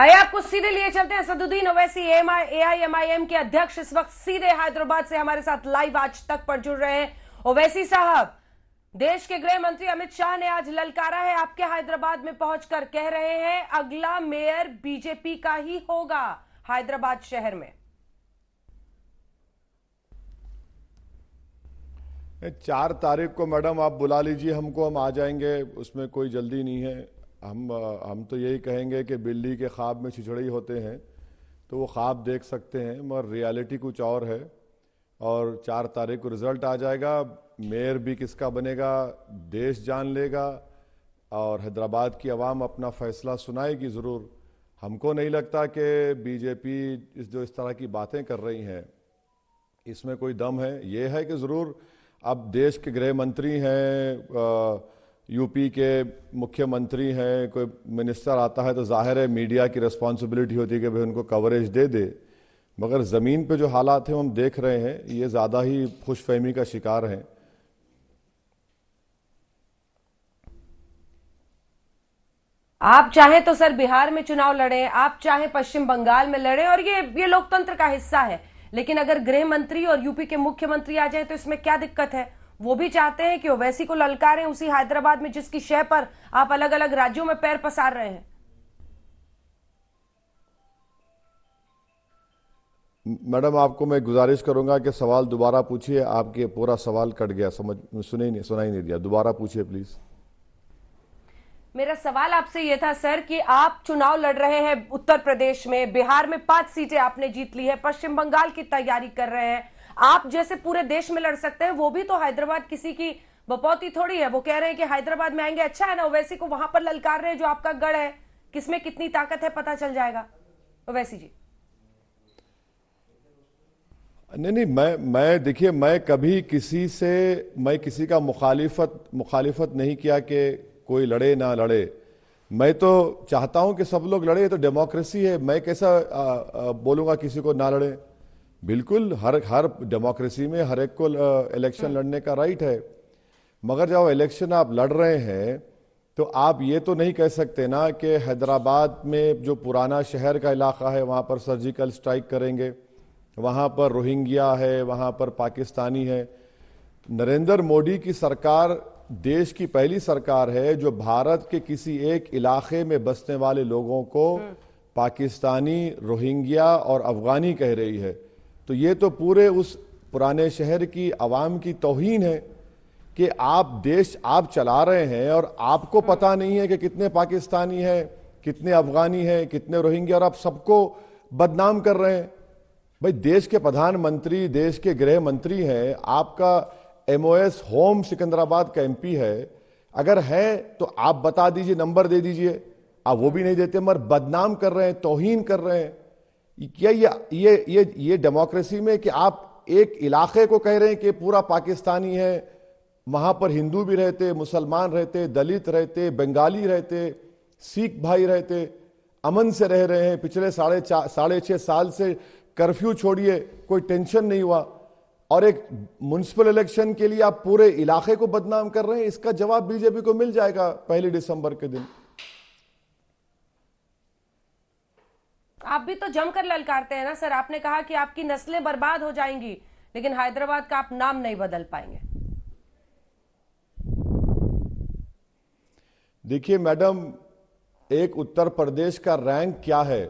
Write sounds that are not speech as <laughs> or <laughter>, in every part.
आइए आपको सीधे लिए चलते हैं सदुद्दीन ओवैसी एआईएमआईएम के अध्यक्ष इस वक्त सीधे हैदराबाद से हमारे साथ लाइव आज तक पर जुड़ रहे हैं ओवैसी साहब देश के गृह मंत्री अमित शाह ने आज ललकारा है आपके हैदराबाद में पहुंचकर कह रहे हैं अगला मेयर बीजेपी का ही होगा हैदराबाद शहर में चार तारीख को मैडम आप बुला लीजिए हमको हम आ जाएंगे उसमें कोई जल्दी नहीं है हम हम तो यही कहेंगे कि बिल्ली के ख्वाब में छिछड़े ही होते हैं तो वो ख्वाब देख सकते हैं मगर रियलिटी कुछ और है और चार तारीख को रिज़ल्ट आ जाएगा मेयर भी किसका बनेगा देश जान लेगा और हैदराबाद की आवाम अपना फ़ैसला सुनाएगी ज़रूर हमको नहीं लगता कि बीजेपी इस जो इस तरह की बातें कर रही हैं इसमें कोई दम है ये है कि ज़रूर अब देश के गृह मंत्री हैं यूपी के मुख्यमंत्री हैं कोई मिनिस्टर आता है तो जाहिर है मीडिया की रिस्पॉन्सिबिलिटी होती है कि भाई उनको कवरेज दे दे मगर ज़मीन पे जो हालात हैं हम देख रहे हैं ये ज़्यादा ही खुश फहमी का शिकार हैं आप चाहें तो सर बिहार में चुनाव लड़ें आप चाहें पश्चिम बंगाल में लड़ें और ये ये लोकतंत्र का हिस्सा है लेकिन अगर गृह मंत्री और यूपी के मुख्यमंत्री आ जाए तो इसमें क्या दिक्कत है वो भी चाहते हैं कि ओवैसी को ललकारें उसी हैदराबाद में जिसकी शह पर आप अलग अलग राज्यों में पैर पसार रहे हैं मैडम आपको मैं गुजारिश करूंगा कि सवाल दोबारा पूछिए आपके पूरा सवाल कट गया समझ सुने ही नहीं सुनाई नहीं दिया दोबारा पूछिए प्लीज मेरा सवाल आपसे यह था सर कि आप चुनाव लड़ रहे हैं उत्तर प्रदेश में बिहार में पांच सीटें आपने जीत ली है पश्चिम बंगाल की तैयारी कर रहे हैं आप जैसे पूरे देश में लड़ सकते हैं वो भी तो हैदराबाद किसी की बपौती थोड़ी है वो कह रहे हैं कि हैदराबाद में आएंगे अच्छा है ना ओवैसी को वहां पर ललकार रहे हैं जो आपका गढ़ है किसमें कितनी ताकत है पता चल जाएगा ओवैसी जी नहीं नहीं मैं मैं देखिए मैं कभी किसी से मैं किसी का मुखालिफत मुखालिफत नहीं किया कि कोई लड़े ना लड़े मैं तो चाहता हूं कि सब लोग लड़े तो डेमोक्रेसी है मैं कैसा बोलूंगा किसी को ना लड़े बिल्कुल हर हर डेमोक्रेसी में हर एक को इलेक्शन हाँ। लड़ने का राइट है मगर जब इलेक्शन आप लड़ रहे हैं तो आप ये तो नहीं कह सकते ना कि हैदराबाद में जो पुराना शहर का इलाका है वहाँ पर सर्जिकल स्ट्राइक करेंगे वहाँ पर रोहिंग्या है वहाँ पर पाकिस्तानी है नरेंद्र मोदी की सरकार देश की पहली सरकार है जो भारत के किसी एक इलाके में बसने वाले लोगों को हाँ। पाकिस्तानी रोहिंग्या और अफगानी कह रही है तो ये तो पूरे उस पुराने शहर की आवाम की तोहन है कि आप देश आप चला रहे हैं और आपको हम्म। पता नहीं है कि कितने पाकिस्तानी हैं कितने अफगानी हैं कितने रोहिंग्या और आप सबको बदनाम कर रहे हैं भाई देश के प्रधानमंत्री देश के गृह मंत्री हैं आपका एमओएस होम सिकंदराबाद का एमपी है अगर है तो आप बता दीजिए नंबर दे दीजिए आप वो भी नहीं देते मगर बदनाम कर रहे हैं तोहन कर रहे हैं क्या ये ये ये ये डेमोक्रेसी में कि आप एक इलाके को कह रहे हैं कि पूरा पाकिस्तानी है वहां पर हिंदू भी रहते मुसलमान रहते दलित रहते बंगाली रहते सिख भाई रहते अमन से रह रहे हैं पिछले साढ़े चार साढ़े छः साल से कर्फ्यू छोड़िए कोई टेंशन नहीं हुआ और एक म्यूनसिपल इलेक्शन के लिए आप पूरे इलाके को बदनाम कर रहे हैं इसका जवाब बीजेपी को मिल जाएगा पहली दिसंबर के दिन आप भी तो जमकर ललकारते हैं ना सर आपने कहा कि आपकी नस्लें बर्बाद हो जाएंगी लेकिन हैदराबाद का आप नाम नहीं बदल पाएंगे देखिए मैडम एक उत्तर प्रदेश का रैंक क्या है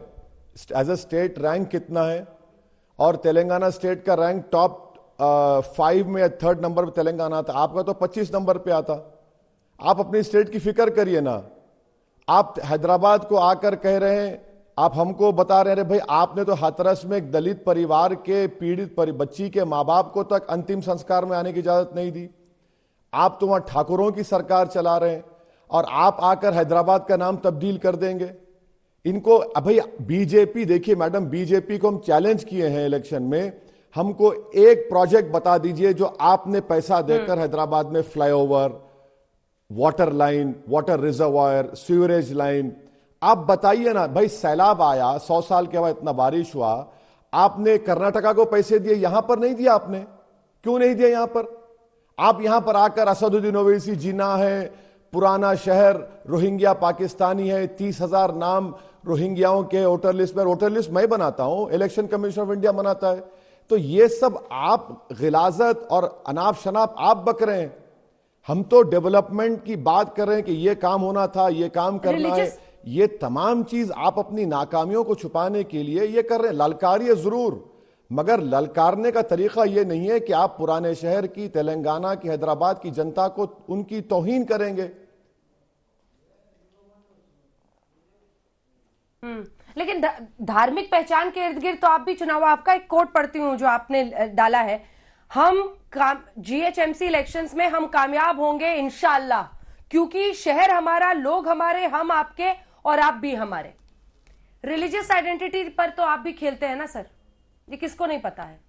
एज अ स्टेट रैंक कितना है और तेलंगाना स्टेट का रैंक टॉप फाइव में थर्ड नंबर पे तेलंगाना आता आपका तो पच्चीस नंबर पे आता आप अपनी स्टेट की फिक्र करिए ना आप हैदराबाद को आकर कह रहे हैं आप हमको बता रहे हैं भाई आपने तो हाथरस में एक दलित परिवार के पीड़ित परि बच्ची के माँ बाप को तक अंतिम संस्कार में आने की इजाजत नहीं दी आप तो वहां ठाकुरों की सरकार चला रहे हैं और आप आकर हैदराबाद का नाम तब्दील कर देंगे इनको भाई बीजेपी देखिए मैडम बीजेपी को हम चैलेंज किए हैं इलेक्शन में हमको एक प्रोजेक्ट बता दीजिए जो आपने पैसा हम्म। देकर हैदराबाद में flyover water line water reservoir sewerage line आप बताइए ना भाई सैलाब आया सौ साल के बाद इतना बारिश हुआ आपने कर्नाटका को पैसे दिए यहां पर नहीं दिया आपने क्यों नहीं दिया यहां पर आप यहां पर आकर असदुद्दीन ओवैसी जीना है पुराना शहर रोहिंग्या पाकिस्तानी है तीस हजार नाम रोहिंग्याओं के वोटर लिस्ट में वोटर लिस्ट मैं बनाता हूं इलेक्शन कमीशन ऑफ इंडिया बनाता है तो ये सब आप गिलाजत और अनाप शनाप आप बक रहे हैं हम तो डेवलपमेंट की बात कर रहे हैं कि ये काम होना था ये काम करना है ये तमाम चीज आप अपनी नाकामियों को छुपाने के लिए ये कर रहे हैं ललकारिए जरूर मगर ललकारने का तरीका यह नहीं है कि आप पुराने शहर की तेलंगाना की हैदराबाद की जनता को उनकी तोहिन करेंगे हम्म। लेकिन धार्मिक पहचान के इर्द गिर्द तो आप भी चुनाव आपका एक कोट पढ़ती हूं जो आपने डाला है हम काम जीएचएमसी इलेक्शंस में हम कामयाब होंगे इनशाला क्योंकि शहर हमारा लोग हमारे हम आपके और आप भी हमारे रिलीजियस आइडेंटिटी पर तो आप भी खेलते हैं ना सर ये किसको नहीं पता है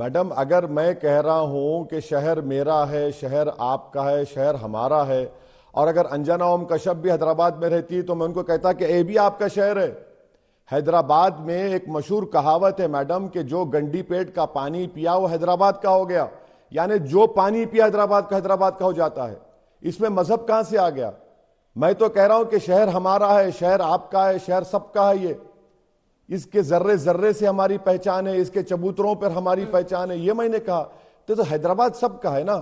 मैडम अगर मैं कह रहा हूं कि शहर मेरा है शहर आपका है शहर हमारा है और अगर अंजना ओम कश्यप भी हैदराबाद में रहती तो मैं उनको कहता कि ये भी आपका शहर है हैदराबाद में एक मशहूर कहावत है मैडम कि जो गंडी पेट का पानी पिया वो हैदराबाद का हो गया यानी जो पानी पिया हैदराबाद का हैदराबाद का हो जाता है इसमें मजहब कहां से आ गया मैं तो कह रहा हूं कि शहर हमारा है शहर आपका है शहर सबका है ये इसके जर्रे जर्रे से हमारी पहचान है इसके चबूतरों पर हमारी पहचान है ये मैंने कहा तो, तो हैदराबाद सबका है ना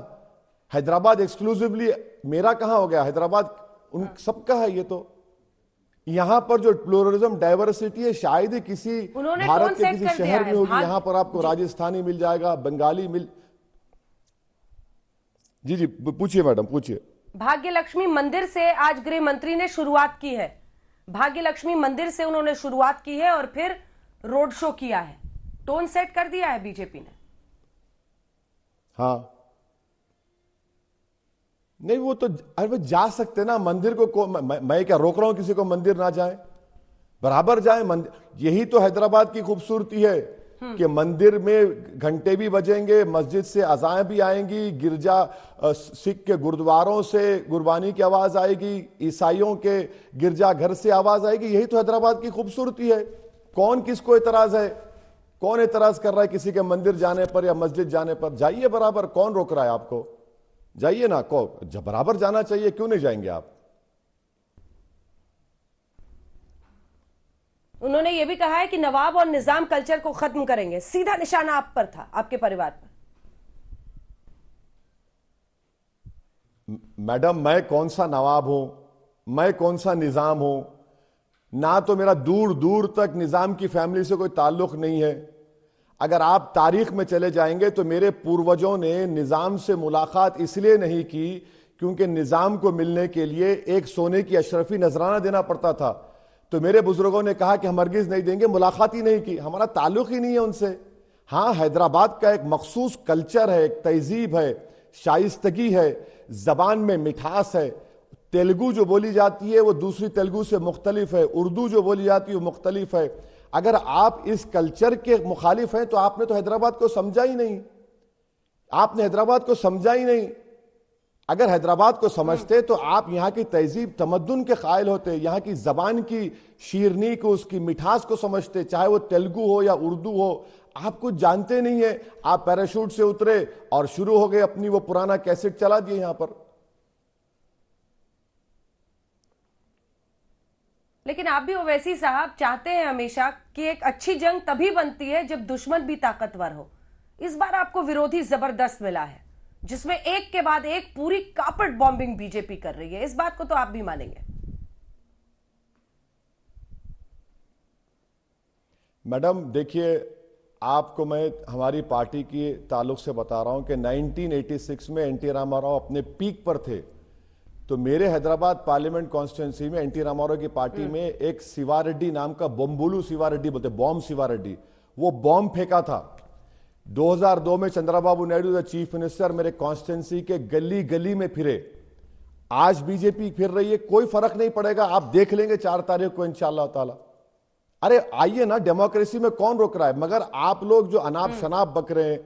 हैदराबाद एक्सक्लूसिवली मेरा कहां हो गया हैदराबाद उन सबका है ये तो यहां पर जो प्लोरिज्म डाइवर्सिटी है शायद ही किसी भारत के किसी शहर में होगी हाँ, यहां पर आपको राजस्थानी मिल जाएगा बंगाली मिल जी जी पूछिए मैडम पूछिए भाग्य लक्ष्मी मंदिर से आज गृह मंत्री ने शुरुआत की है भाग्य लक्ष्मी मंदिर से उन्होंने शुरुआत की है और फिर रोड शो किया है टोन सेट कर दिया है बीजेपी ने हाँ नहीं वो तो अरे वो जा सकते ना मंदिर को, को मैं, मैं क्या रोक रहा हूं किसी को मंदिर ना जाए बराबर जाए मंदिर यही तो हैदराबाद की खूबसूरती है हम्म। कि मंदिर में घंटे भी बजेंगे मस्जिद से अजाएं भी आएंगी गिरजा सिख के गुरुद्वारों से गुरबानी की आवाज आएगी ईसाइयों के गिरजा घर से आवाज आएगी यही तो हैदराबाद की खूबसूरती है कौन किसको एतराज है कौन एतराज कर रहा है किसी के मंदिर जाने पर या मस्जिद जाने पर जाइए बराबर कौन रोक रहा है आपको जाइए ना को बराबर जाना चाहिए क्यों नहीं जाएंगे आप उन्होंने ये भी कहा है कि नवाब और निजाम कल्चर को खत्म करेंगे सीधा निशाना आप पर था आपके परिवार पर मैडम मैं कौन सा नवाब हूं मैं कौन सा निज़ाम हूं ना तो मेरा दूर दूर तक निज़ाम की फैमिली से कोई ताल्लुक नहीं है अगर आप तारीख में चले जाएंगे तो मेरे पूर्वजों ने निज़ाम से मुलाकात इसलिए नहीं की क्योंकि निज़ाम को मिलने के लिए एक सोने की अशरफी नजराना देना पड़ता था तो मेरे बुजुर्गों ने कहा कि हम हरगिज नहीं देंगे मुलाकात ही नहीं की हमारा ताल्लुक ही नहीं है उनसे हाँ हैदराबाद का एक मखसूस कल्चर है एक तहजीब है शाइस्तगी है ज़बान में मिठास है तेलुगू जो बोली जाती है वो दूसरी तेलुगु से मुख्तलिफ है उर्दू जो बोली जाती है वो मुख्तलिफ है अगर आप इस कल्चर के मुखालिफ हैं तो आपने तो हैदराबाद को समझा ही नहीं आपने हैदराबाद को समझा ही नहीं अगर हैदराबाद को समझते तो आप यहाँ की तहजीब तमद्दन के कायल होते यहाँ की जबान की शीरनी को उसकी मिठास को समझते चाहे वो तेलुगु हो या उर्दू हो आप कुछ जानते नहीं है आप पैराशूट से उतरे और शुरू हो गए अपनी वो पुराना कैसेट चला दिए यहाँ पर लेकिन आप भी ओवैसी साहब चाहते हैं हमेशा कि एक अच्छी जंग तभी बनती है जब दुश्मन भी ताकतवर हो इस बार आपको विरोधी जबरदस्त मिला है जिसमें एक के बाद एक पूरी कापट बॉम्बिंग बीजेपी कर रही है इस बात को तो आप भी मानेंगे मैडम देखिए आपको मैं हमारी पार्टी की ताल्लुक से बता रहा हूं कि 1986 में एन टी रामा अपने पीक पर थे तो मेरे हैदराबाद पार्लियामेंट कॉन्स्टिट्यूंसी में एन टी की पार्टी हम्म। में एक सिवा रेड्डी नाम का बम्बुलू सिवा रेड्डी बोलते बॉम्ब सिवा रेड्डी वो बॉम्ब फेंका था 2002 में Chandrababu Naidu the chief minister मेरे कॉन्स्टिटेंसी के गली गली में फिरे आज बीजेपी फिर रही है कोई फर्क नहीं पड़ेगा आप देख लेंगे चार तारीख को इंशाला ताला अरे आइए ना डेमोक्रेसी में कौन रोक रहा है मगर आप लोग जो अनाप हम्म। शनाप बक रहे हैं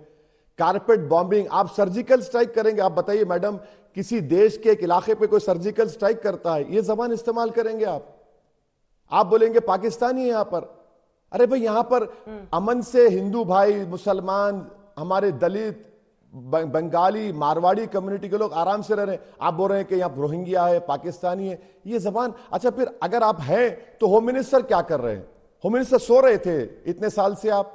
कारपेट बॉम्बिंग आप सर्जिकल स्ट्राइक करेंगे आप बताइए मैडम किसी देश के एक इलाके पे कोई सर्जिकल स्ट्राइक करता है ये जबान इस्तेमाल करेंगे आप आप बोलेंगे पाकिस्तानी है यहां पर अरे भाई यहां पर अमन से हिंदू भाई मुसलमान हमारे दलित बंगाली मारवाड़ी कम्युनिटी के लोग आराम से रह रहे हैं आप बोल रहे हैं कि यहाँ रोहिंग्या है पाकिस्तानी है ये जबान अच्छा फिर अगर आप हैं तो होम मिनिस्टर क्या कर रहे हैं होम मिनिस्टर सो रहे थे इतने साल से आप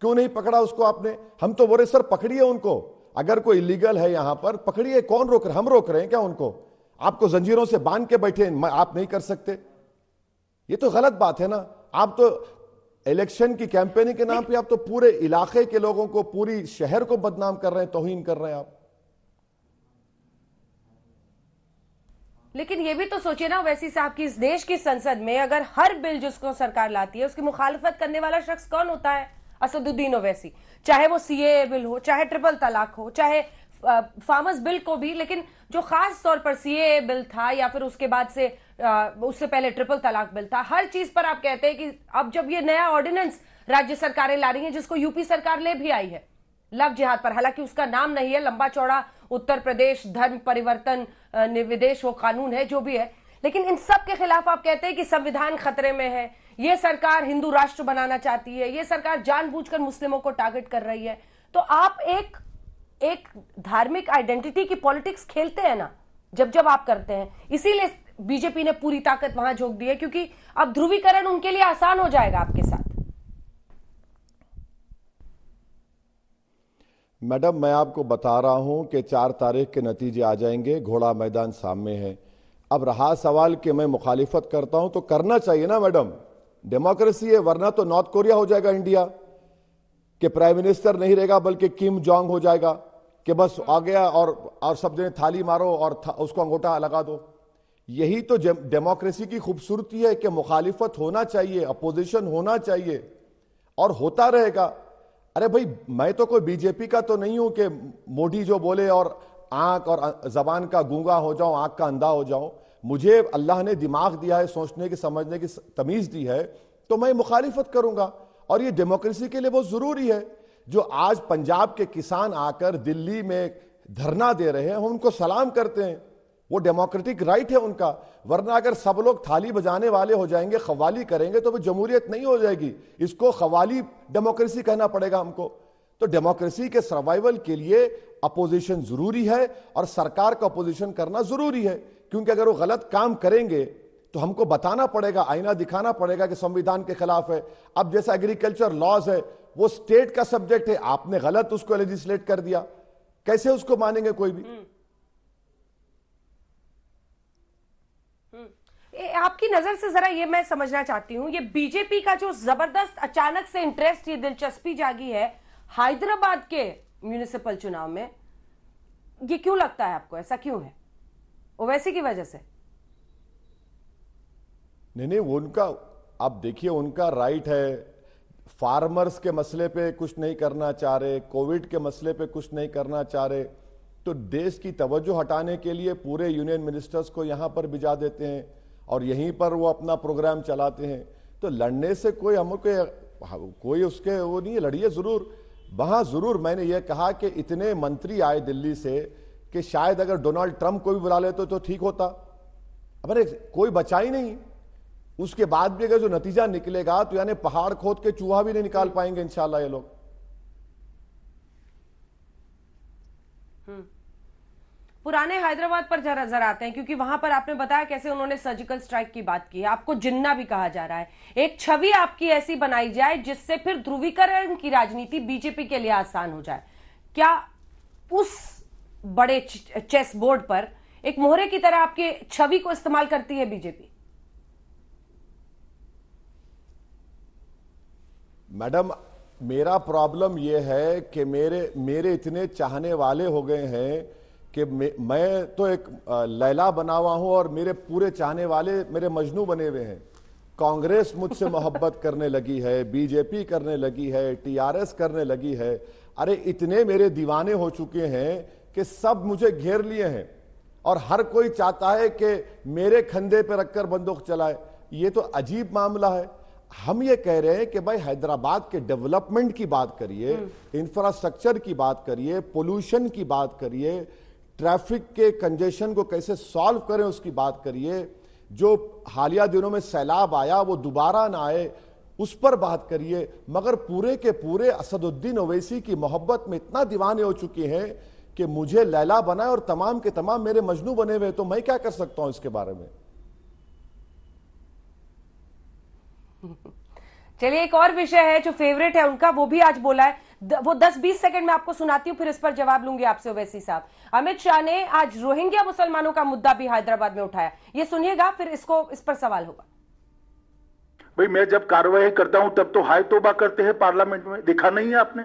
क्यों नहीं पकड़ा उसको आपने हम तो बोरे सर पकड़िए उनको अगर कोई इलीगल है यहां पर पकड़िए कौन रोक रहे हम रोक रहे हैं क्या उनको आपको जंजीरों से बांध के बैठे आप नहीं कर सकते ये तो गलत बात है ना आप तो इलेक्शन की कैंपेनिंग के नाम पे आप तो पूरे इलाके के लोगों को पूरी शहर को बदनाम कर रहे हैं तोहीन कर रहे हैं आप लेकिन ये भी तो सोचिए ना वैसी साहब की इस देश की संसद में अगर हर बिल जिसको सरकार लाती है उसकी मुखालफत करने वाला शख्स कौन होता है असदुद्दीन ओवैसी चाहे वो सीए बिल हो चाहे ट्रिपल तलाक हो चाहे फार्मर्स बिल को भी लेकिन जो खास तौर पर सीए बिल था या फिर उसके बाद से उससे पहले ट्रिपल तलाक बिल था हर चीज पर आप कहते हैं कि अब जब ये नया ऑर्डिनेंस राज्य सरकारें ला रही हैं जिसको यूपी सरकार ले भी आई है लव जिहाद पर हालांकि उसका नाम नहीं है लंबा चौड़ा उत्तर प्रदेश धर्म परिवर्तन निर्विदेश वो कानून है जो भी है लेकिन इन सब के खिलाफ आप कहते हैं कि संविधान खतरे में है ये सरकार हिंदू राष्ट्र बनाना चाहती है ये सरकार जानबूझकर मुस्लिमों को टारगेट कर रही है तो आप एक एक धार्मिक आइडेंटिटी की पॉलिटिक्स खेलते हैं ना जब जब आप करते हैं इसीलिए बीजेपी ने पूरी ताकत वहां झोंक दी है क्योंकि अब ध्रुवीकरण उनके लिए आसान हो जाएगा आपके साथ मैडम मैं आपको बता रहा हूं कि चार तारीख के नतीजे आ जाएंगे घोड़ा मैदान सामने है अब रहा सवाल कि मैं मुखालिफत करता हूं तो करना चाहिए ना मैडम डेमोक्रेसी है वरना तो नॉर्थ कोरिया हो जाएगा इंडिया कि प्राइम मिनिस्टर नहीं रहेगा बल्कि किम जोंग हो जाएगा कि बस आ गया और और सब जने थाली मारो और था, उसको अंगूठा लगा दो यही तो डेमोक्रेसी की खूबसूरती है कि मुखालिफत होना चाहिए अपोजिशन होना चाहिए और होता रहेगा अरे भाई मैं तो कोई बीजेपी का तो नहीं हूं कि मोदी जो बोले और आंख और जबान का गूंगा हो जाऊं आंख का अंधा हो जाऊं मुझे अल्लाह ने दिमाग दिया है सोचने की समझने की तमीज दी है तो मैं मुखालिफत करूंगा और ये डेमोक्रेसी के लिए बहुत ज़रूरी है जो आज पंजाब के किसान आकर दिल्ली में धरना दे रहे हैं हम उनको सलाम करते हैं वो डेमोक्रेटिक राइट है उनका वरना अगर सब लोग थाली बजाने वाले हो जाएंगे खवाली करेंगे तो वो जमहूरियत नहीं हो जाएगी इसको खवाली डेमोक्रेसी कहना पड़ेगा हमको तो डेमोक्रेसी के सर्वाइवल के लिए अपोजिशन जरूरी है और सरकार का अपोजिशन करना जरूरी है क्योंकि अगर वो गलत काम करेंगे तो हमको बताना पड़ेगा आईना दिखाना पड़ेगा कि संविधान के खिलाफ है अब जैसा एग्रीकल्चर लॉज है वो स्टेट का सब्जेक्ट है आपने गलत उसको लेजिस्लेट कर दिया कैसे उसको मानेंगे कोई भी हम्म। आपकी नजर से जरा ये मैं समझना चाहती हूँ ये बीजेपी का जो जबरदस्त अचानक से इंटरेस्ट ये दिलचस्पी जागी है हैदराबाद के म्यूनिसिपल चुनाव में ये क्यों लगता है आपको ऐसा क्यों है ओवैसी की वजह से नहीं नहीं उनका आप देखिए उनका राइट है फार्मर्स के मसले पे कुछ नहीं करना चाह रहे कोविड के मसले पे कुछ नहीं करना चाह रहे तो देश की तवज्जो हटाने के लिए पूरे यूनियन मिनिस्टर्स को यहां पर भिजा देते हैं और यहीं पर वो अपना प्रोग्राम चलाते हैं तो लड़ने से कोई हमको हाँ, कोई उसके वो नहीं है लड़िए ज़रूर वहाँ ज़रूर मैंने ये कहा कि इतने मंत्री आए दिल्ली से कि शायद अगर डोनाल्ड ट्रंप को भी बुला लेते तो ठीक होता अरे कोई बचा ही नहीं उसके बाद भी अगर जो नतीजा निकलेगा तो यानी पहाड़ खोद के चूहा भी नहीं निकाल हम्म। पाएंगे इंशाल्लाह ये लोग हम्म। पुराने हैदराबाद पर जरा जरा आते हैं क्योंकि वहां पर आपने बताया कैसे उन्होंने सर्जिकल स्ट्राइक की बात की आपको जिन्ना भी कहा जा रहा है एक छवि आपकी ऐसी बनाई जाए जिससे फिर ध्रुवीकरण की राजनीति बीजेपी के लिए आसान हो जाए क्या उस बड़े चेस बोर्ड पर एक मोहरे की तरह आपके छवि को इस्तेमाल करती है बीजेपी मैडम मेरा प्रॉब्लम यह है कि मेरे मेरे इतने चाहने वाले हो गए हैं कि मैं तो एक लैला बना हुआ हूं और मेरे पूरे चाहने वाले मेरे मजनू बने हुए हैं कांग्रेस मुझसे मोहब्बत करने लगी है बीजेपी करने लगी है टीआरएस करने लगी है अरे इतने मेरे दीवाने हो चुके हैं कि सब मुझे घेर लिए हैं और हर कोई चाहता है कि मेरे खंधे पर रखकर बंदूक चलाए ये तो अजीब मामला है हम ये कह रहे हैं कि भाई हैदराबाद के डेवलपमेंट की बात करिए हम्म। इंफ्रास्ट्रक्चर की बात करिए पोल्यूशन की बात करिए ट्रैफिक के कंजेशन को कैसे सॉल्व करें उसकी बात करिए जो हालिया दिनों में सैलाब आया वो दोबारा ना आए उस पर बात करिए मगर पूरे के पूरे असदुद्दीन ओवैसी की मोहब्बत में इतना दीवाने हो चुके हैं कि मुझे लैला बनाए और तमाम के तमाम मेरे मजनू बने हुए तो मैं क्या कर सकता हूं इसके बारे में <laughs> चलिए एक और विषय है जो फेवरेट है उनका वो भी आज बोला है द, वो 10-20 सेकंड में आपको सुनाती हूँ फिर इस पर जवाब लूंगी आपसे ओवैसी साहब अमित शाह ने आज रोहिंग्या मुसलमानों का मुद्दा भी हैदराबाद में उठाया ये सुनिएगा फिर इसको इस पर सवाल होगा भाई मैं जब कार्रवाई करता हूं तब तो हाय तोबा करते हैं पार्लियामेंट में देखा नहीं है आपने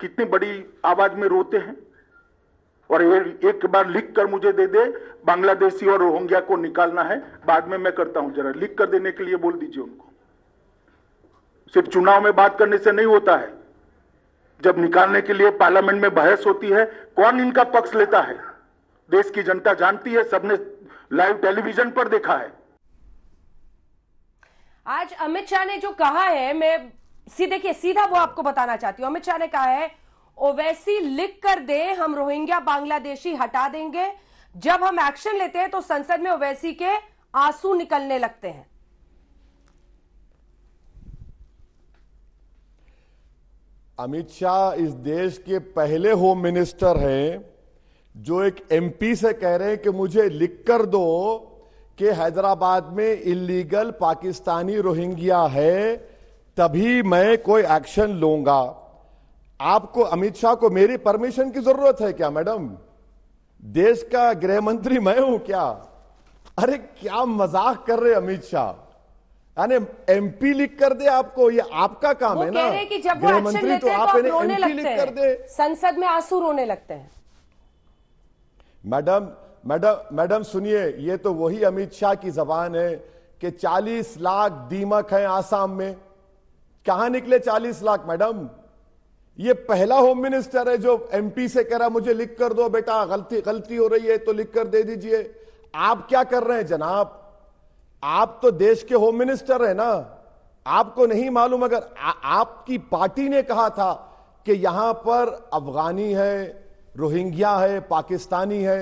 कितनी बड़ी आवाज में रोते हैं और एक बार लिख कर मुझे दे दे बांग्लादेशी और रोहिंग्या को निकालना है बाद में मैं करता हूं जरा लिख कर देने के लिए बोल दीजिए उनको सिर्फ चुनाव में बात करने से नहीं होता है जब निकालने के लिए पार्लियामेंट में बहस होती है कौन इनका पक्ष लेता है देश की जनता जानती है सबने लाइव टेलीविजन पर देखा है आज अमित शाह ने जो कहा है मैं सीधे के सीधा वो आपको बताना चाहती हूँ अमित शाह ने कहा है ओवैसी लिख कर दे हम रोहिंग्या बांग्लादेशी हटा देंगे जब हम एक्शन लेते हैं तो संसद में ओवैसी के आंसू निकलने लगते हैं अमित शाह इस देश के पहले होम मिनिस्टर हैं जो एक एमपी से कह रहे हैं कि मुझे लिख कर दो कि हैदराबाद में इलीगल पाकिस्तानी रोहिंग्या है तभी मैं कोई एक्शन लूंगा आपको अमित शाह को मेरी परमिशन की जरूरत है क्या मैडम देश का गृह मंत्री मैं हूं क्या अरे क्या मजाक कर रहे अमित शाह एम एमपी लिख कर दे आपको ये आपका काम है ना कि जब एक्शन तो लेते तो आप रोने लगते हैं लिख कर दे संसद में आंसू रोने लगते हैं मैडम मैडम मैडम सुनिए ये तो वही अमित शाह की जबान है कि 40 लाख दीमक हैं आसाम में कहा निकले 40 लाख मैडम ये पहला होम मिनिस्टर है जो एमपी से कह रहा मुझे लिख कर दो बेटा गलती गलती हो रही है तो लिख कर दे दीजिए आप क्या कर रहे हैं जनाब आप तो देश के होम मिनिस्टर है ना आपको नहीं मालूम अगर आ, आपकी पार्टी ने कहा था कि यहां पर अफगानी है रोहिंग्या है पाकिस्तानी है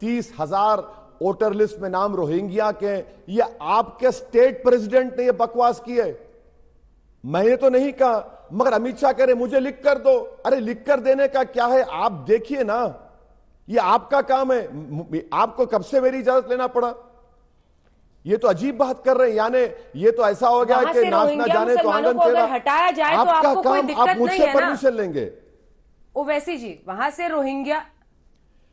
तीस हजार वोटर लिस्ट में नाम रोहिंग्या के ये आपके स्टेट प्रेसिडेंट ने ये बकवास की है मैंने तो नहीं कहा मगर अमित शाह कह रहे मुझे लिख कर दो अरे लिख कर देने का क्या है आप देखिए ना ये आपका काम है आपको कब से मेरी इजाजत लेना पड़ा ये तो अजीब बात कर रहे हैं यानी ये तो ऐसा हो गया कि नाचना जाने तो आंगन अगर हटाया जाए तो आपका तो आपको काम आप मुझसे परमिशन लेंगे ओवैसी जी वहां से रोहिंग्या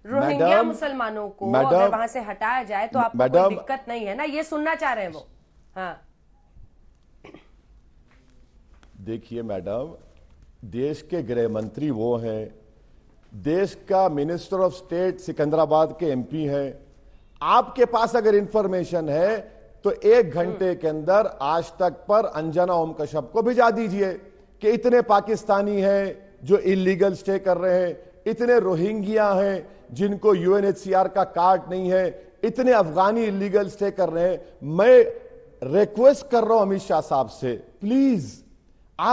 रोहिंग्या मुसलमानों को अगर वहां से हटाया जाए तो आपको कोई दिक्कत नहीं है ना ये सुनना चाह रहे हैं वो हाँ देखिए मैडम देश के गृह मंत्री वो हैं देश का मिनिस्टर ऑफ स्टेट सिकंदराबाद के एमपी हैं आपके पास अगर इंफॉर्मेशन है तो एक घंटे के अंदर आज तक पर अंजना ओम कश्यप को भिजा दीजिए कि इतने पाकिस्तानी हैं जो इलीगल स्टे कर रहे हैं इतने रोहिंग्या हैं जिनको यूएनएचसीआर का कार्ड नहीं है इतने अफगानी इलीगल स्टे कर रहे हैं मैं रिक्वेस्ट कर रहा हूं अमित शाह साहब से प्लीज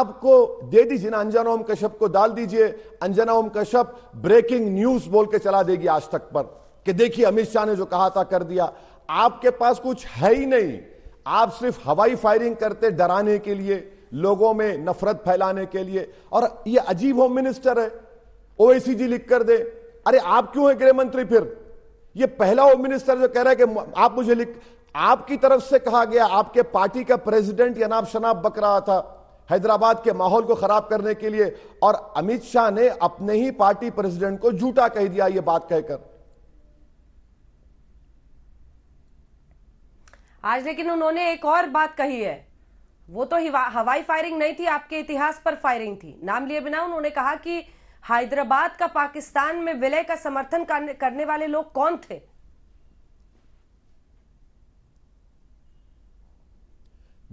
आपको दे दीजिए ना अंजना ओम कश्यप को डाल दीजिए अंजना ओम कश्यप ब्रेकिंग न्यूज बोल के चला देगी आज तक पर कि देखिए अमित शाह ने जो कहा था कर दिया आपके पास कुछ है ही नहीं आप सिर्फ हवाई फायरिंग करते डराने के लिए लोगों में नफरत फैलाने के लिए और ये अजीब होम मिनिस्टर है जी लिख कर दे अरे आप क्यों है गृह मंत्री फिर ये पहला होम मिनिस्टर जो कह रहा है कि आप मुझे लिख आपकी तरफ से कहा गया आपके पार्टी का प्रेसिडेंट यनाब शनाब बक रहा था हैदराबाद के माहौल को खराब करने के लिए और अमित शाह ने अपने ही पार्टी प्रेसिडेंट को झूठा कह दिया यह बात कहकर आज लेकिन उन्होंने एक और बात कही है वो तो हवाई फायरिंग नहीं थी आपके इतिहास पर फायरिंग थी नाम लिए बिना उन्होंने कहा कि हैदराबाद का पाकिस्तान में विलय का समर्थन करने वाले लोग कौन थे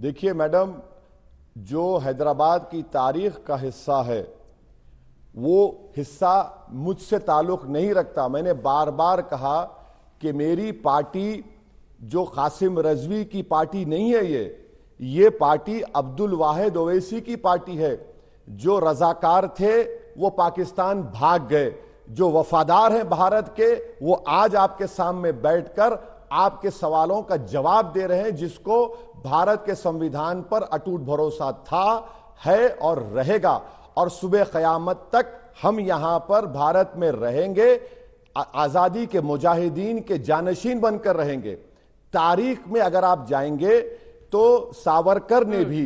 देखिए मैडम जो हैदराबाद की तारीख का हिस्सा है वो हिस्सा मुझसे ताल्लुक नहीं रखता मैंने बार बार कहा कि मेरी पार्टी जो कासिम रजवी की पार्टी नहीं है ये ये पार्टी अब्दुल वाहिद ओवैसी की पार्टी है जो रजाकार थे वो पाकिस्तान भाग गए जो वफादार हैं भारत के वो आज आपके सामने बैठकर आपके सवालों का जवाब दे रहे हैं जिसको भारत के संविधान पर अटूट भरोसा था है और रहेगा और सुबह क़यामत तक हम यहां पर भारत में रहेंगे आज़ादी के मुजाहिदीन के जानशीन बनकर रहेंगे तारीख में अगर आप जाएंगे तो सावरकर ने हम्म। भी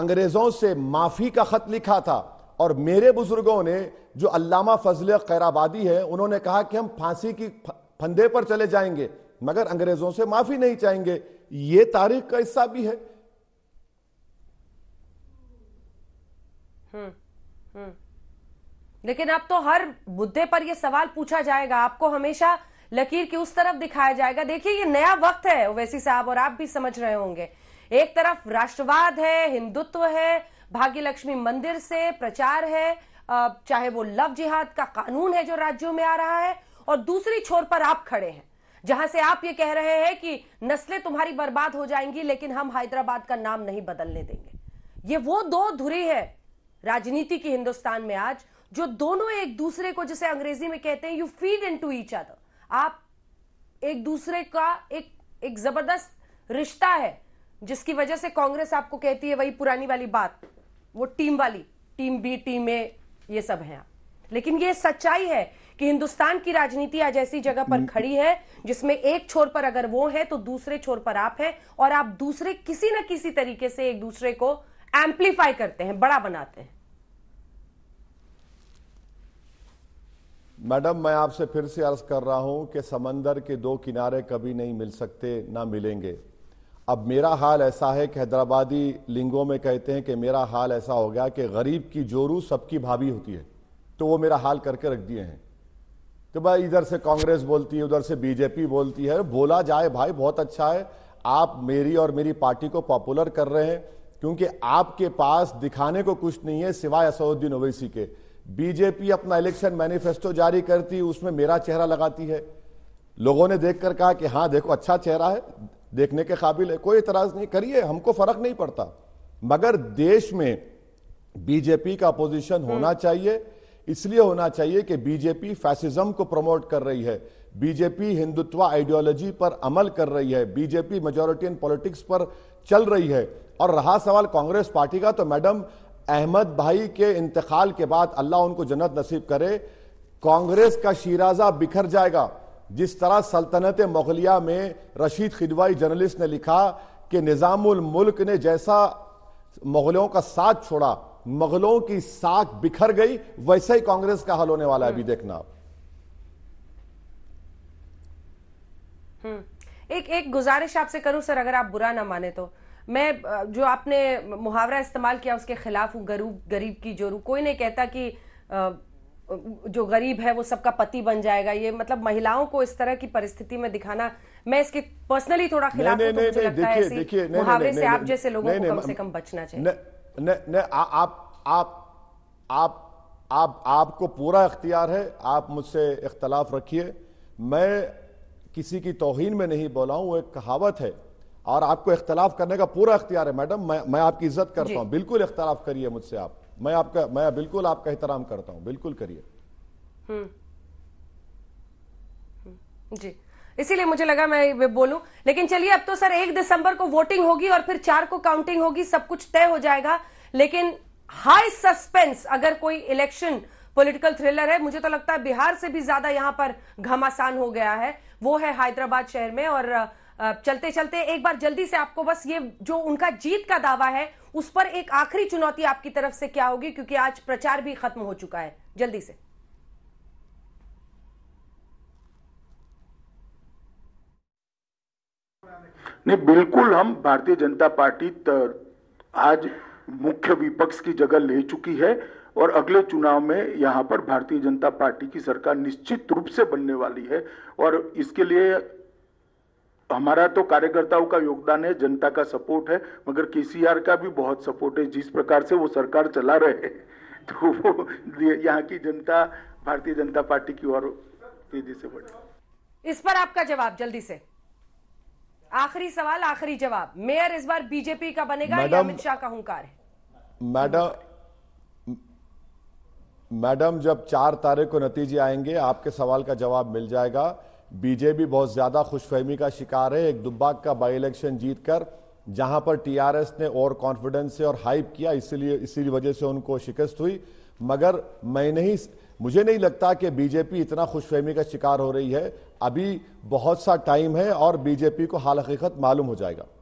अंग्रेजों से माफी का खत लिखा था और मेरे बुजुर्गों ने जो अल्लामा फजल खैराबादी है उन्होंने कहा कि हम फांसी की फंदे पर चले जाएंगे मगर अंग्रेजों से माफी नहीं चाहेंगे ये तारीख का हिस्सा भी है हम्म, हम्म। लेकिन अब तो हर मुद्दे पर यह सवाल पूछा जाएगा आपको हमेशा लकीर की उस तरफ दिखाया जाएगा देखिए ये नया वक्त है ओवैसी साहब और आप भी समझ रहे होंगे एक तरफ राष्ट्रवाद है हिंदुत्व है भाग्य लक्ष्मी मंदिर से प्रचार है चाहे वो लव जिहाद का कानून है जो राज्यों में आ रहा है और दूसरी छोर पर आप खड़े हैं जहां से आप ये कह रहे हैं कि नस्लें तुम्हारी बर्बाद हो जाएंगी लेकिन हम हैदराबाद का नाम नहीं बदलने देंगे ये वो दो धुरी है राजनीति की हिंदुस्तान में आज जो दोनों एक दूसरे को जिसे अंग्रेजी में कहते हैं you feed into each other आप एक दूसरे का एक एक जबरदस्त रिश्ता है जिसकी वजह से कांग्रेस आपको कहती है वही पुरानी वाली बात वो टीम वाली टीम बी टीम ए ये सब है आप लेकिन ये सच्चाई है कि हिंदुस्तान की राजनीति आज ऐसी जगह पर हम्म। खड़ी है जिसमें एक छोर पर अगर वो है तो दूसरे छोर पर आप हैं और आप दूसरे किसी ना किसी तरीके से एक दूसरे को एम्पलीफाई करते हैं बड़ा बनाते हैं मैडम मैं आपसे फिर से अर्ज कर रहा हूं कि समंदर के दो किनारे कभी नहीं मिल सकते ना मिलेंगे अब मेरा हाल ऐसा है कि हैदराबादी लिंगों में कहते हैं कि मेरा हाल ऐसा हो गया कि गरीब की जोरू सबकी भाभी होती है तो वो मेरा हाल करके रख दिए हैं तो भाई इधर से कांग्रेस बोलती है उधर से बीजेपी बोलती है बोला जाए भाई बहुत अच्छा है आप मेरी और मेरी पार्टी को पॉपुलर कर रहे हैं क्योंकि आपके पास दिखाने को कुछ नहीं है सिवाय असदुद्दीन ओवैसी के बीजेपी अपना इलेक्शन मैनिफेस्टो जारी करती उसमें मेरा चेहरा लगाती है लोगों ने देखकर कहा कि हाँ देखो अच्छा चेहरा है देखने के काबिल है कोई इतराज नहीं करिए हमको फर्क नहीं पड़ता मगर देश में बीजेपी का अपोजिशन हम्म। होना चाहिए इसलिए होना चाहिए कि बीजेपी फैसिज्म को प्रमोट कर रही है बीजेपी हिंदुत्व आइडियोलॉजी पर अमल कर रही है बीजेपी मेजोरिटी इन पॉलिटिक्स पर चल रही है और रहा सवाल कांग्रेस पार्टी का तो मैडम अहमद भाई के इंतकाल के बाद अल्लाह उनको जन्नत नसीब करे कांग्रेस का शिराजा बिखर जाएगा जिस तरह सल्तनत मुगलिया में रशीद खिदवाई जर्नलिस्ट ने लिखा कि निज़ामुल मुल्क ने जैसा मुगलों का साथ छोड़ा मुगलों की साख बिखर गई वैसे ही कांग्रेस का हल होने वाला है अभी हम्म। देखना आप हम्म। एक एक गुजारिश आपसे करूं सर अगर आप बुरा ना माने तो मैं जो आपने मुहावरा इस्तेमाल किया उसके खिलाफ हूँ गरीब गरीब की जोरू कोई नहीं कहता कि जो गरीब है वो सबका पति बन जाएगा ये मतलब महिलाओं को इस तरह की परिस्थिति में दिखाना मैं इसके पर्सनली थोड़ा खिलाफ हूँ तो लगता है मुहावरे से आप जैसे लोगों को कम से कम बचना चाहिए आप आप आप आप आपको पूरा इख्तियार है आप मुझसे इख्तलाफ रखिए मैं किसी की तोहन में नहीं बोला हूँ वो एक कहावत है और आपको इख्तलाफ करने का पूरा अख्तियार है मैडम मैं मैं आपकी इज्जत करता हूँ बिल्कुल इख्तलाफ करिए मुझसे आप मैं आपका मैं बिल्कुल आपका एहतराम करता हूँ बिल्कुल करिए हम्म। हम्म। जी इसीलिए मुझे लगा मैं बोलूं लेकिन चलिए अब तो सर एक दिसंबर को वोटिंग होगी और फिर चार को काउंटिंग होगी सब कुछ तय हो जाएगा लेकिन हाई सस्पेंस अगर कोई इलेक्शन पॉलिटिकल थ्रिलर है मुझे तो लगता है बिहार से भी ज्यादा यहां पर घमासान हो गया है वो है हैदराबाद शहर में और चलते चलते एक बार जल्दी से आपको बस ये जो उनका जीत का दावा है उस पर एक आखिरी चुनौती आपकी तरफ से क्या होगी क्योंकि आज प्रचार भी खत्म हो चुका है जल्दी से नहीं बिल्कुल हम भारतीय जनता पार्टी आज मुख्य विपक्ष की जगह ले चुकी है और अगले चुनाव में यहाँ पर भारतीय जनता पार्टी की सरकार निश्चित रूप से बनने वाली है और इसके लिए तो हमारा तो कार्यकर्ताओं का योगदान है जनता का सपोर्ट है मगर केसीआर का भी बहुत सपोर्ट है जिस प्रकार से वो सरकार चला रहे हैं <laughs> तो वो यहाँ की जनता भारतीय जनता पार्टी की ओर तेजी से बढ़े इस पर आपका जवाब जल्दी से आखिरी सवाल आखिरी जवाब मेयर इस बार बीजेपी का बनेगा या अमित शाह का हंकार है मैडम मैडम जब चार तारीख को नतीजे आएंगे आपके सवाल का जवाब मिल जाएगा बीजेपी बहुत ज़्यादा खुशफहमी का शिकार है एक दुब्बाक का बाई इलेक्शन जीत कर जहां पर टीआरएस ने और कॉन्फिडेंस से और हाइप किया इसलिए इसी वजह से उनको शिकस्त हुई मगर मैं नहीं मुझे नहीं लगता कि बीजेपी इतना खुशफहमी का शिकार हो रही है अभी बहुत सा टाइम है और बीजेपी को हाल हकीकत मालूम हो जाएगा